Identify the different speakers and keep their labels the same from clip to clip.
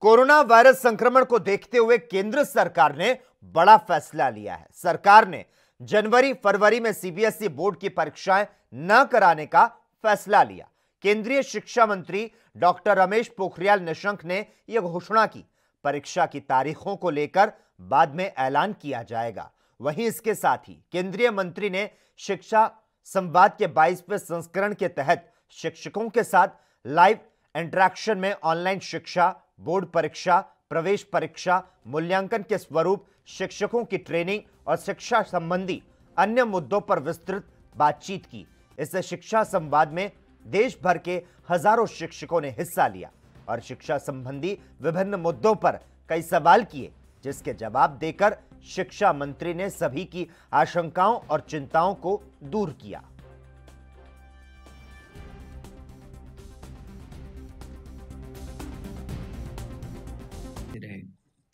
Speaker 1: corona virus संक्रमण को देखते हुए केंद्र सरकार ने बड़ा फैसला लिया है सरकार ने जनवरी फरवरी में सीबीएसई बोर्ड की परीक्षाएं न कराने का फैसला लिया केंद्रीय शिक्षा मंत्री डॉक्टर रमेश पोखरियाल निशंक ने यह घोषणा की परीक्षा की तारीखों को लेकर बाद में ऐलान किया जाएगा वहीं इसके साथ ही केंद्रीय मंत्री ने शिक्षा संवाद के 22वें संस्करण के तहत शिक्षकों के साथ लाइव इंटरेक्शन में ऑनलाइन शिक्षा बोर्ड परीक्षा प्रवेश परीक्षा मूल्यांकन के स्वरूप शिक्षकों की ट्रेनिंग और शिक्षा संबंधी अन्य मुद्दों पर विस्तृत बातचीत की इस शिक्षा संवाद में देश भर के हजारों शिक्षकों ने हिस्सा लिया और शिक्षा संबंधी विभिन्न मुद्दों पर कई सवाल किए जिसके जवाब देकर शिक्षा मंत्री ने सभी की आशंकाओं और चिंताओं को दूर किया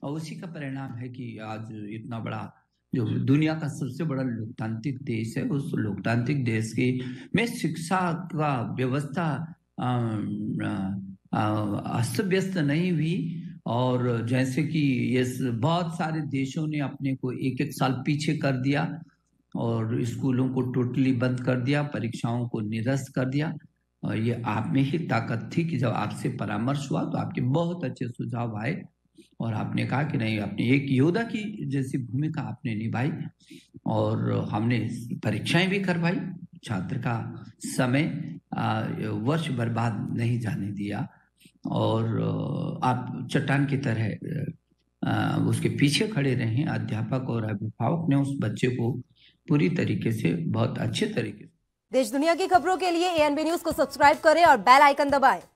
Speaker 2: और उसी का परिणाम है कि आज इतना बड़ा जो दुनिया का सबसे बड़ा लोकतांत्रिक देश है उस लोकतांत्रिक देश की में शिक्षा का व्यवस्था अस्त व्यस्त नहीं हुई और जैसे कि ये बहुत सारे देशों ने अपने को एक एक साल पीछे कर दिया और स्कूलों को टोटली बंद कर दिया परीक्षाओं को निरस्त कर दिया और ये आप में ही ताकत थी कि जब आपसे परामर्श हुआ तो आपके बहुत अच्छे सुझाव आए और आपने कहा कि नहीं आपने एक योद्धा की जैसी भूमिका आपने निभाई और हमने परीक्षाएं भी करवाई छात्र का समय वर्ष बर्बाद नहीं जाने दिया और आप चट्टान की तरह उसके पीछे खड़े रहे अध्यापक और अभिभावक ने उस बच्चे को पूरी तरीके से बहुत अच्छे तरीके से
Speaker 1: देश दुनिया की खबरों के लिए एएनबी न्यूज को सब्सक्राइब करें और बेल आइकन दबाएं